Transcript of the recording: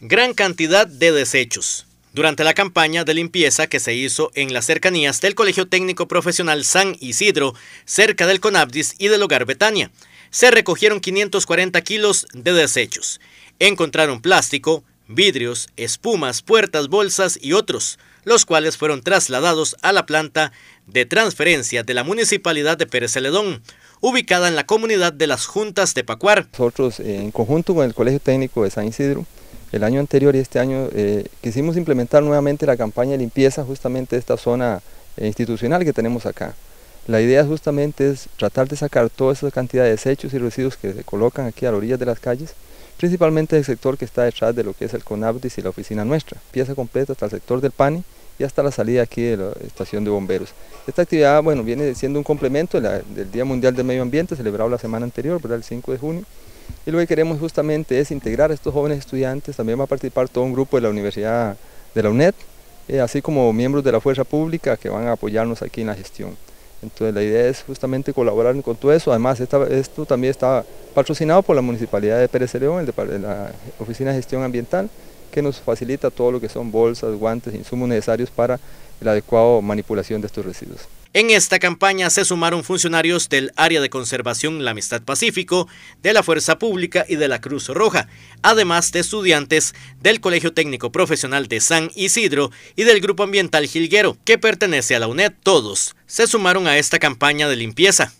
gran cantidad de desechos. Durante la campaña de limpieza que se hizo en las cercanías del Colegio Técnico Profesional San Isidro, cerca del Conabdis y del Hogar Betania, se recogieron 540 kilos de desechos. Encontraron plástico, vidrios, espumas, puertas, bolsas y otros, los cuales fueron trasladados a la planta de transferencia de la Municipalidad de Pérez Celedón, ubicada en la comunidad de las Juntas de Pacuar. Nosotros, en conjunto con el Colegio Técnico de San Isidro, el año anterior y este año eh, quisimos implementar nuevamente la campaña de limpieza justamente de esta zona eh, institucional que tenemos acá. La idea justamente es tratar de sacar toda esa cantidad de desechos y residuos que se colocan aquí a la orilla de las calles, principalmente del sector que está detrás de lo que es el CONAPDIS y la oficina nuestra, pieza completa hasta el sector del PANI y hasta la salida aquí de la estación de bomberos. Esta actividad bueno, viene siendo un complemento del Día Mundial del Medio Ambiente, celebrado la semana anterior, el 5 de junio, y lo que queremos justamente es integrar a estos jóvenes estudiantes, también va a participar todo un grupo de la Universidad de la UNED, eh, así como miembros de la Fuerza Pública que van a apoyarnos aquí en la gestión. Entonces la idea es justamente colaborar con todo eso, además esto también está patrocinado por la Municipalidad de Pérez León, de, la Oficina de Gestión Ambiental, que nos facilita todo lo que son bolsas, guantes, insumos necesarios para la adecuada manipulación de estos residuos. En esta campaña se sumaron funcionarios del Área de Conservación La Amistad Pacífico, de la Fuerza Pública y de la Cruz Roja, además de estudiantes del Colegio Técnico Profesional de San Isidro y del Grupo Ambiental Gilguero, que pertenece a la UNED. Todos se sumaron a esta campaña de limpieza.